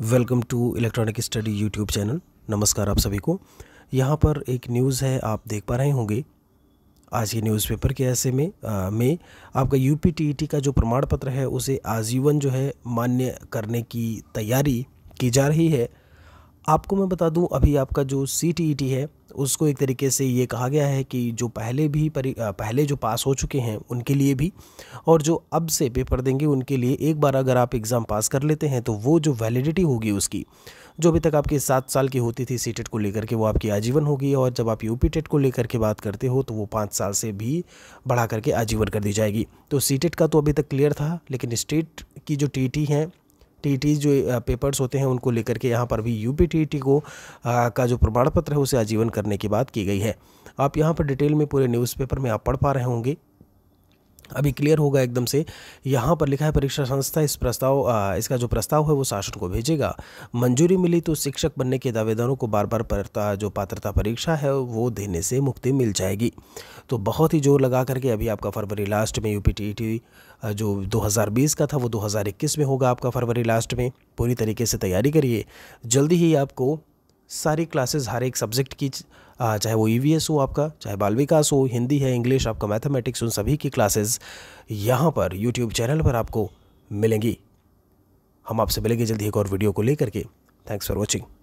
welcome to electronic study YouTube channel नमस्कार आप सभी को यहाँ पर एक न्यूज़ है आप देख पा रहे होंगे आज के न्यूज़पेपर के ऐसे में आ, में आपका यू पी e का जो प्रमाण पत्र है उसे आजीवन जो है मान्य करने की तैयारी की जा रही है आपको मैं बता दूं अभी आपका जो सी e है उसको एक तरीके से ये कहा गया है कि जो पहले भी पहले जो पास हो चुके हैं उनके लिए भी और जो अब से पेपर देंगे उनके लिए एक बार अगर आप एग्ज़ाम पास कर लेते हैं तो वो जो वैलिडिटी होगी उसकी जो अभी तक आपके सात साल की होती थी सी को लेकर के वो आपकी आजीवन होगी और जब आप यू टेट को लेकर के बात करते हो तो वो पाँच साल से भी बढ़ा करके आजीवन कर दी जाएगी तो सी का तो अभी तक क्लियर था लेकिन स्टेट की जो टी हैं टी जो पेपर्स होते हैं उनको लेकर के यहाँ पर भी यू पी को आ, का जो प्रमाण पत्र है उसे आजीवन करने की बात की गई है आप यहाँ पर डिटेल में पूरे न्यूज़पेपर में आप पढ़ पा रहे होंगे अभी क्लियर होगा एकदम से यहाँ पर लिखा है परीक्षा संस्था इस प्रस्ताव आ, इसका जो प्रस्ताव है वो शासन को भेजेगा मंजूरी मिली तो शिक्षक बनने के दावेदारों को बार बार पड़ता जो पात्रता परीक्षा है वो देने से मुक्ति मिल जाएगी तो बहुत ही जोर लगा करके अभी आपका फरवरी लास्ट में यू जो 2020 का था वो 2021 में होगा आपका फरवरी लास्ट में पूरी तरीके से तैयारी करिए जल्दी ही आपको सारी क्लासेस हर एक सब्जेक्ट की चाहे वो ई e हो आपका चाहे बाल विकास हो हिंदी है इंग्लिश आपका मैथमेटिक्स उन सभी की क्लासेस यहाँ पर यूट्यूब चैनल पर आपको मिलेंगी हम आपसे मिलेंगे जल्दी एक और वीडियो को लेकर के थैंक्स फॉर वॉचिंग